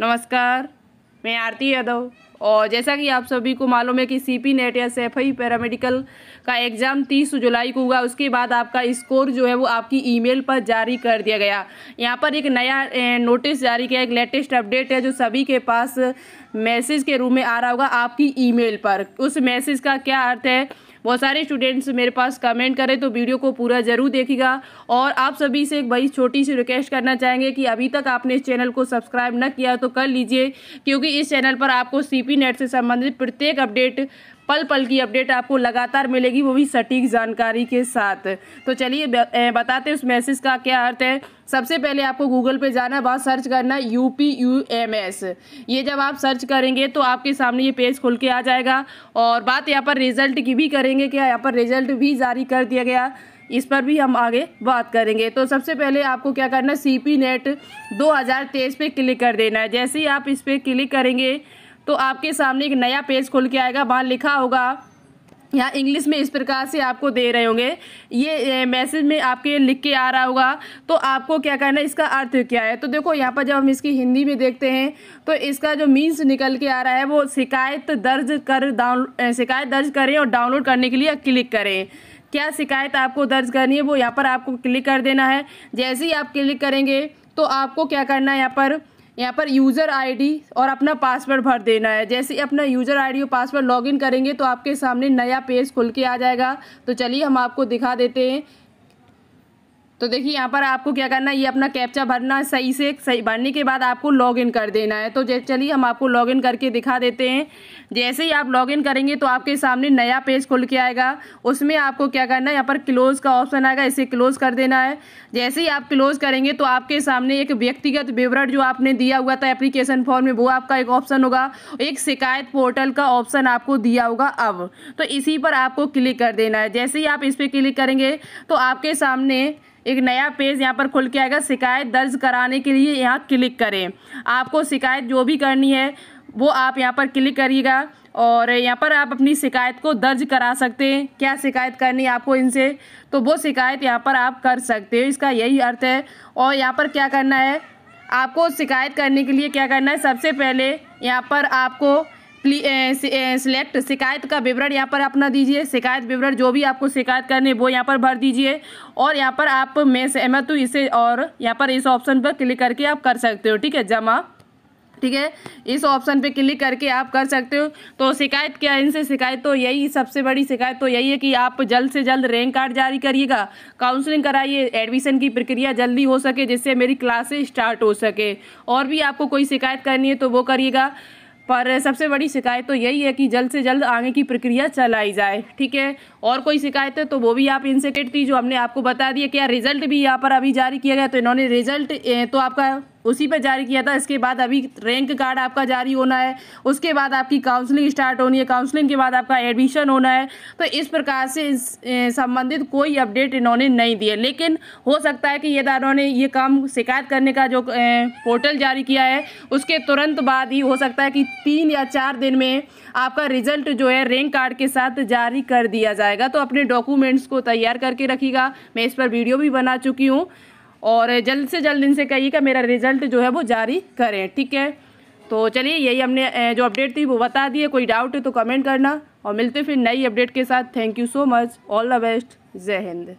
नमस्कार मैं आरती यादव और जैसा कि आप सभी को मालूम है कि सी पी नेट या सेफ आई पैरामेडिकल का एग्ज़ाम 30 जुलाई को हुआ उसके बाद आपका स्कोर जो है वो आपकी ईमेल पर जारी कर दिया गया यहाँ पर एक नया नोटिस जारी किया एक लेटेस्ट अपडेट है जो सभी के पास मैसेज के रूप में आ रहा होगा आपकी ईमेल पर उस मैसेज का क्या अर्थ है बहुत सारे स्टूडेंट्स मेरे पास कमेंट करें तो वीडियो को पूरा ज़रूर देखिएगा और आप सभी से एक बड़ी छोटी सी रिक्वेस्ट करना चाहेंगे कि अभी तक आपने इस चैनल को सब्सक्राइब न किया तो कर लीजिए क्योंकि इस चैनल पर आपको सी नेट से संबंधित प्रत्येक अपडेट पल पल की अपडेट आपको लगातार मिलेगी वो भी सटीक जानकारी के साथ तो चलिए बताते उस मैसेज का क्या अर्थ है सबसे पहले आपको गूगल पे जाना वहाँ सर्च करना U P U M S ये जब आप सर्च करेंगे तो आपके सामने ये पेज खुल के आ जाएगा और बात यहाँ पर रिजल्ट की भी करेंगे क्या यहाँ पर रिजल्ट भी जारी कर दिया गया इस पर भी हम आगे बात करेंगे तो सबसे पहले आपको क्या करना है सी पी नेट दो हज़ार तेईस पर क्लिक कर देना है जैसे ही आप इस पर क्लिक करेंगे तो आपके सामने एक नया पेज खुल के आएगा वहाँ लिखा होगा यहाँ इंग्लिश में इस प्रकार से आपको दे रहे होंगे ये मैसेज में आपके लिख के आ रहा होगा तो आपको क्या करना है इसका अर्थ क्या है तो देखो यहाँ पर जब हम इसकी हिंदी में देखते हैं तो इसका जो मीन्स निकल के आ रहा है वो शिकायत दर्ज कर डाउन शिकायत दर्ज करें और डाउनलोड करने के लिए क्लिक करें क्या शिकायत आपको दर्ज करनी है वो यहाँ पर आपको क्लिक कर देना है जैसे ही आप क्लिक करेंगे तो आपको क्या करना है यहाँ पर यहाँ पर यूज़र आईडी और अपना पासवर्ड भर देना है जैसे अपना यूज़र आईडी और पासवर्ड लॉगिन करेंगे तो आपके सामने नया पेज खुल के आ जाएगा तो चलिए हम आपको दिखा देते हैं तो देखिए यहाँ पर आपको क्या करना है ये अपना कैप्चा भरना सही से सही भरने के बाद आपको लॉग इन कर देना है तो चलिए हम आपको लॉग इन करके दिखा देते हैं जैसे ही आप लॉग इन करेंगे तो आपके सामने नया पेज खुल के आएगा उसमें आपको क्या करना है यहाँ पर क्लोज़ का ऑप्शन आएगा इसे क्लोज़ कर देना है जैसे ही आप क्लोज़ करेंगे तो आपके सामने एक व्यक्तिगत विवरण जो आपने दिया हुआ था एप्लीकेशन फॉर्म में वो आपका एक ऑप्शन होगा एक शिकायत पोर्टल का ऑप्शन आपको दिया होगा अब तो इसी पर आपको क्लिक कर देना है जैसे ही आप इस पर क्लिक करेंगे तो आपके सामने एक नया पेज यहाँ पर खुल के आएगा शिकायत दर्ज कराने के लिए यहाँ क्लिक करें आपको शिकायत जो भी करनी है वो आप यहाँ पर क्लिक करिएगा और यहाँ पर आप अपनी शिकायत को दर्ज करा सकते हैं क्या शिकायत करनी है आपको इनसे तो वो शिकायत यहाँ पर आप कर सकते हो इसका यही अर्थ है और यहाँ पर क्या करना है आपको शिकायत करने के लिए क्या करना है सबसे पहले यहाँ पर आपको सिलेक्ट शिकायत का विवरण यहाँ पर अपना दीजिए शिकायत विवरण जो भी आपको शिकायत करनी है वो यहाँ पर भर दीजिए और यहाँ पर आप मैं सहमत तो हूँ इसे और यहाँ पर इस ऑप्शन पर क्लिक करके आप कर सकते हो ठीक है जमा ठीक है इस ऑप्शन पे क्लिक करके आप कर सकते हो तो शिकायत क्या इनसे शिकायत तो यही सबसे बड़ी शिकायत तो यही है कि आप जल्द से जल्द रैंक कार्ड जारी करिएगा काउंसलिंग कराइए एडमिशन की प्रक्रिया जल्दी हो सके जिससे मेरी क्लासेस स्टार्ट हो सके और भी आपको कोई शिकायत करनी है तो वो करिएगा पर सबसे बड़ी शिकायत तो यही है कि जल्द से जल्द आगे की प्रक्रिया चलाई जाए ठीक है और कोई शिकायत है तो वो भी आप इनसे थी जो हमने आपको बता दिया क्या रिजल्ट भी यहाँ पर अभी जारी किया गया तो इन्होंने रिजल्ट तो आपका उसी पर जारी किया था इसके बाद अभी रैंक कार्ड आपका जारी होना है उसके बाद आपकी काउंसलिंग स्टार्ट होनी है काउंसलिंग के बाद आपका एडमिशन होना है तो इस प्रकार से संबंधित कोई अपडेट इन्होंने नहीं दिया लेकिन हो सकता है कि ये दारों ने ये काम शिकायत करने का जो पोर्टल जारी किया है उसके तुरंत बाद ही हो सकता है कि तीन या चार दिन में आपका रिजल्ट जो है रैंक कार्ड के साथ जारी कर दिया जाएगा तो अपने डॉक्यूमेंट्स को तैयार करके रखिएगा मैं इस पर वीडियो भी बना चुकी हूँ और जल्द से जल्द इनसे कहिएगा मेरा रिजल्ट जो है वो जारी करें ठीक है तो चलिए यही हमने जो अपडेट थी वो बता दी है कोई डाउट है तो कमेंट करना और मिलते फिर नई अपडेट के साथ thank you so much all the best जय हिंद